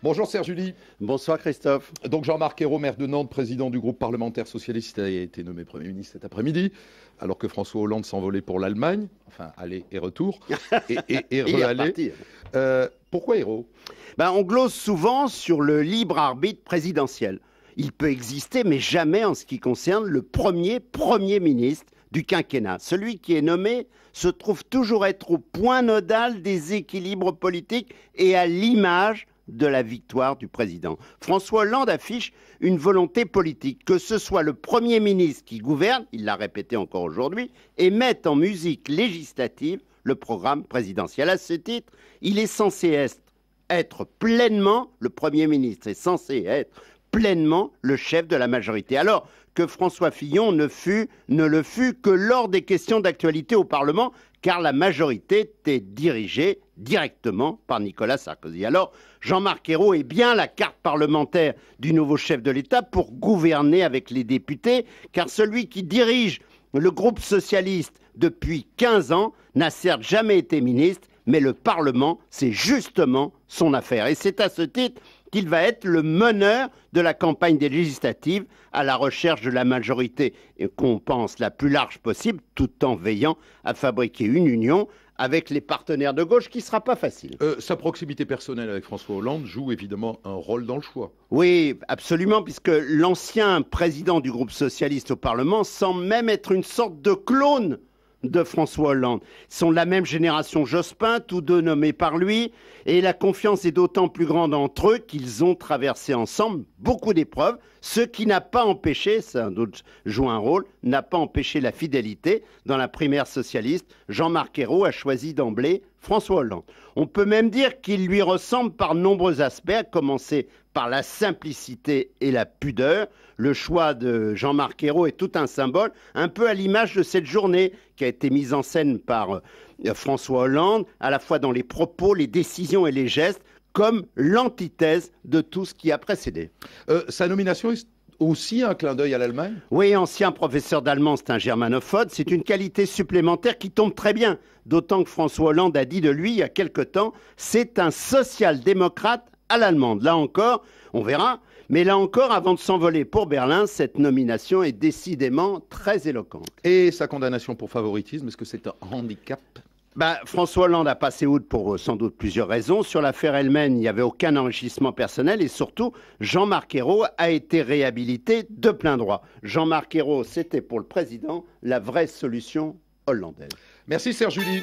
Bonjour Serge Julie. Bonsoir Christophe. Donc Jean-Marc Ayrault, maire de Nantes, président du groupe parlementaire socialiste, a été nommé Premier ministre cet après-midi, alors que François Hollande s'envolait pour l'Allemagne, enfin aller et retour, et, et, et, euh, pourquoi Ayrault ben, On glose souvent sur le libre arbitre présidentiel. Il peut exister, mais jamais en ce qui concerne le premier Premier ministre du quinquennat. Celui qui est nommé se trouve toujours être au point nodal des équilibres politiques et à l'image de la victoire du président. François Hollande affiche une volonté politique, que ce soit le Premier ministre qui gouverne, il l'a répété encore aujourd'hui, et mette en musique législative le programme présidentiel. À ce titre, il est censé être, être pleinement, le Premier ministre est censé être pleinement le chef de la majorité. Alors que François Fillon ne, fut, ne le fut que lors des questions d'actualité au Parlement, car la majorité était dirigée directement par Nicolas Sarkozy. Alors, Jean-Marc Ayrault est bien la carte parlementaire du nouveau chef de l'État pour gouverner avec les députés, car celui qui dirige le groupe socialiste depuis 15 ans n'a certes jamais été ministre, mais le Parlement, c'est justement son affaire. Et c'est à ce titre qu'il va être le meneur de la campagne des législatives à la recherche de la majorité qu'on pense la plus large possible, tout en veillant à fabriquer une union avec les partenaires de gauche, qui ne sera pas facile. Euh, sa proximité personnelle avec François Hollande joue évidemment un rôle dans le choix. Oui, absolument, puisque l'ancien président du groupe socialiste au Parlement semble même être une sorte de clone de François Hollande. Ils sont de la même génération Jospin, tous deux nommés par lui, et la confiance est d'autant plus grande entre eux qu'ils ont traversé ensemble beaucoup d'épreuves, ce qui n'a pas empêché, ça joue un rôle, n'a pas empêché la fidélité. Dans la primaire socialiste, Jean-Marc Ayrault a choisi d'emblée François Hollande. On peut même dire qu'il lui ressemble par nombreux aspects, à commencer par la simplicité et la pudeur. Le choix de Jean-Marc Ayrault est tout un symbole, un peu à l'image de cette journée qui a été mise en scène par euh, François Hollande, à la fois dans les propos, les décisions et les gestes, comme l'antithèse de tout ce qui a précédé. Euh, sa nomination est aussi un clin d'œil à l'Allemagne Oui, ancien professeur d'allemand, c'est un germanophone. C'est une qualité supplémentaire qui tombe très bien. D'autant que François Hollande a dit de lui il y a quelque temps, c'est un social-démocrate à l'allemande. Là encore, on verra. Mais là encore, avant de s'envoler pour Berlin, cette nomination est décidément très éloquente. Et sa condamnation pour favoritisme, est-ce que c'est un handicap bah, François Hollande a passé outre pour euh, sans doute plusieurs raisons. Sur l'affaire elle-même, il n'y avait aucun enrichissement personnel et surtout, Jean-Marc Ayrault a été réhabilité de plein droit. Jean-Marc Ayrault, c'était pour le président la vraie solution hollandaise. Merci Serge Julie.